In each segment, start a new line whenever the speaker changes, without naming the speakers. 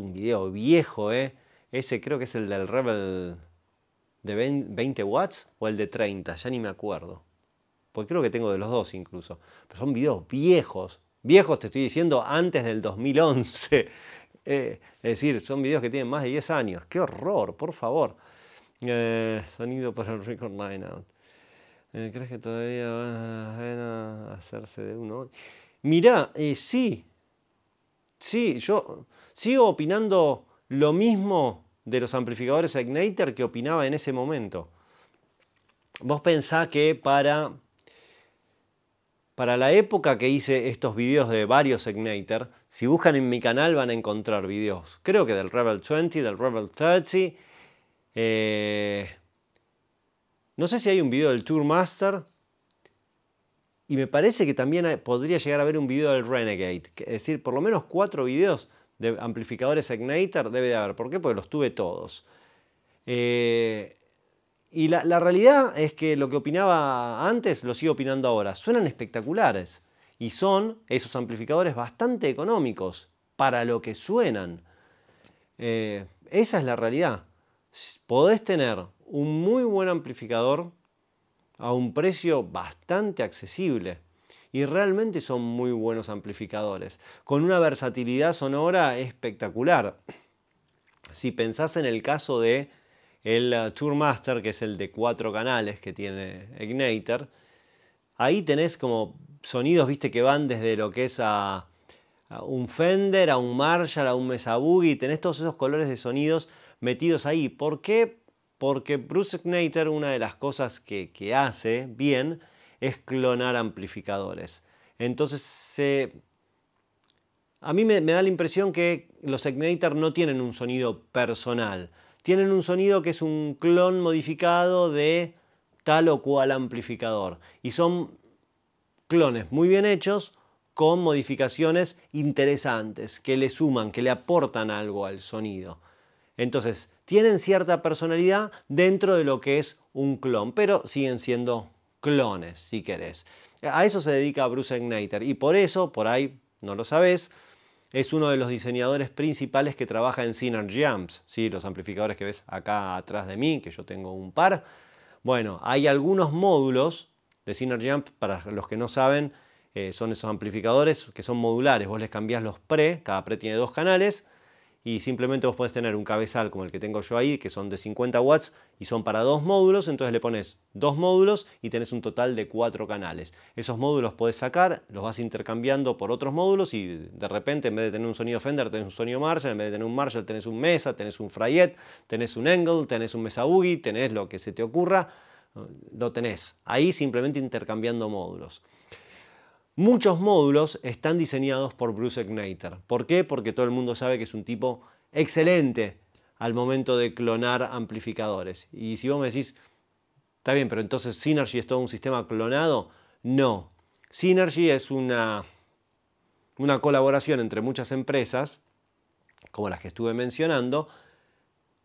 un video viejo, ¿eh? Ese creo que es el del Rebel de 20 watts o el de 30, ya ni me acuerdo. Porque creo que tengo de los dos incluso. Pero son videos viejos. Viejos te estoy diciendo antes del 2011. Eh, es decir, son videos que tienen más de 10 años. ¡Qué horror, por favor! Eh, sonido para el Record lineout, eh, ¿Crees que todavía van a hacerse de uno hoy? Mirá, sí, Sí, yo sigo opinando lo mismo de los amplificadores Igniter que opinaba en ese momento. Vos pensá que para, para la época que hice estos videos de varios Igniter, si buscan en mi canal van a encontrar videos, creo que del Rebel 20, del Rebel 30. Eh, no sé si hay un video del Tour Master, y me parece que también podría llegar a ver un video del Renegade. Es decir, por lo menos cuatro videos de amplificadores Igniter debe de haber. ¿Por qué? Porque los tuve todos. Eh, y la, realidad es que lo que opinaba antes lo sigo opinando ahora. Suenan espectaculares y son esos amplificadores bastante económicos para lo que suenan. Eh, esa es la realidad. Podés tener un muy buen amplificador a un precio bastante accesible. Y realmente son muy buenos amplificadores, con una versatilidad sonora espectacular. Si pensás en el caso de el eh, Tourmaster, que es el de cuatro canales que tiene Igniter, ahí tenés como sonidos, viste, que van desde lo que es a, un Fender, a un Marshall, a un Mesa Boogie, tenés todos esos colores de sonidos metidos ahí. ¿Por qué? Porque Bruce Egnater una de las cosas que, hace bien es clonar amplificadores. Entonces A mí me, da la impresión que los Egnater no tienen un sonido personal. Tienen un sonido que es un clon modificado de tal o cual amplificador. Y son clones muy bien hechos con modificaciones interesantes que le suman, que le aportan algo al sonido. Entonces, tienen cierta personalidad dentro de lo que es un clon, pero siguen siendo clones, si querés. A eso se dedica Bruce Igniter y por eso, por ahí no lo sabes, es uno de los diseñadores principales que trabaja en Synergy Amps, ¿sí? los amplificadores que ves acá atrás de mí, que yo tengo un par. Bueno, hay algunos módulos de Synergy Amp, para los que no saben, eh, son esos amplificadores que son modulares. Vos les cambiás los pre, cada pre tiene dos canales, y simplemente vos podés tener un cabezal como el que tengo yo ahí, que son de 50 watts y son para dos módulos, entonces le pones dos módulos y tenés un total de cuatro canales. Esos módulos podés sacar, los vas intercambiando por otros módulos y de repente en vez de tener un sonido Fender tenés un sonido Marshall, en vez de tener un Marshall tenés un Mesa, tenés un Fryette, tenés un Engel, tenés un Mesa Boogie, tenés lo que se te ocurra, lo tenés. Ahí simplemente intercambiando módulos. Muchos módulos están diseñados por Bruce Igniter. ¿Por qué? Porque todo el mundo sabe que es un tipo excelente al momento de clonar amplificadores. Y si vos me decís, está bien, pero entonces Synergy es todo un sistema clonado, no. Synergy es una, una colaboración entre muchas empresas, como las que estuve mencionando,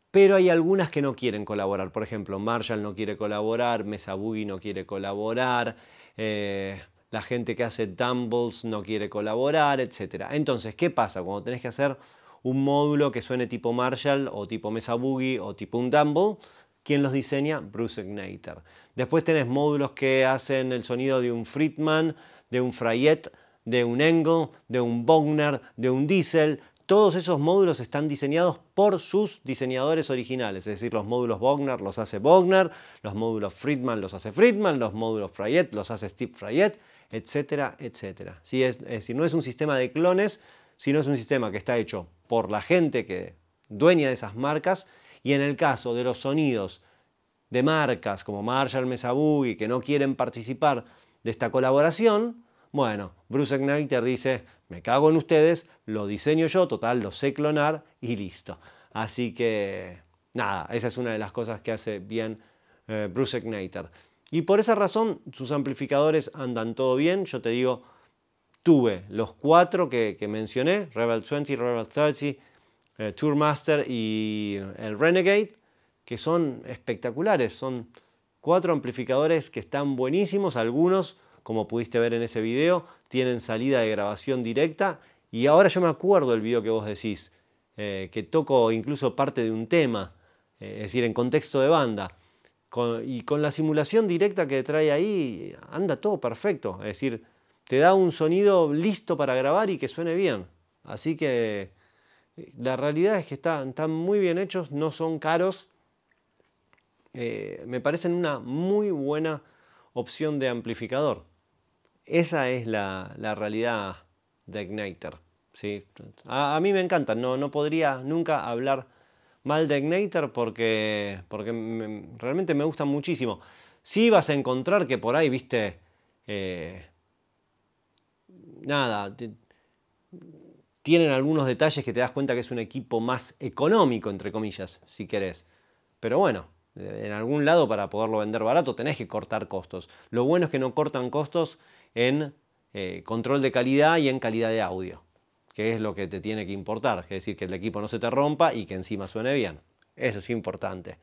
pero hay algunas que no quieren colaborar. Por ejemplo, Marshall no quiere colaborar, Mesa Boogie no quiere colaborar, eh, la gente que hace Dumbles no quiere colaborar, etc. Entonces, ¿qué pasa cuando tenés que hacer un módulo que suene tipo Marshall o tipo Mesa Boogie o tipo un Dumble, ¿Quién los diseña? Bruce Ignater. Después tenés módulos que hacen el sonido de un Friedman, de un Fryette, de un Engel, de un Bogner, de un Diesel. Todos esos módulos están diseñados por sus diseñadores originales, es decir, los módulos Bogner los hace Bogner, los módulos Friedman los hace Friedman, los módulos Fryette los hace Steve Fryette, etcétera, etcétera. si Es, no es un sistema de clones, si no es un sistema que está hecho por la gente que dueña de esas marcas y en el caso de los sonidos de marcas como Marshall Mesa Boogie, que no quieren participar de esta colaboración, bueno, Bruce Igniter dice, me cago en ustedes, lo diseño yo, total, lo sé clonar y listo. Así que, nada, esa es una de las cosas que hace bien eh, Bruce Igniter. Y por esa razón sus amplificadores andan todo bien. Yo te digo, tuve los cuatro que, mencioné, Rebel 20, Rebel 30, eh, Tourmaster y el Renegade, que son espectaculares. Son cuatro amplificadores que están buenísimos. Algunos, como pudiste ver en ese video, tienen salida de grabación directa. Y ahora yo me acuerdo del video que vos decís, eh, que toco incluso parte de un tema, eh, es decir, en contexto de banda y con la simulación directa que trae ahí, anda todo perfecto. Es decir, te da un sonido listo para grabar y que suene bien. Así que la realidad es que están, están muy bien hechos, no son caros. Eh, me parecen una muy buena opción de amplificador. Esa es la, realidad de Igniter. ¿sí? A, mí me encanta, no, no podría nunca hablar mal de porque, porque realmente me gustan muchísimo. Si vas a encontrar que por ahí, viste, eh, nada, tienen algunos detalles que te das cuenta que es un equipo más económico, entre comillas, si querés. Pero bueno, en algún lado para poderlo vender barato tenés que cortar costos. Lo bueno es que no cortan costos en eh, control de calidad y en calidad de audio que es lo que te tiene que importar, es decir, que el equipo no se te rompa y que encima suene bien. Eso es importante.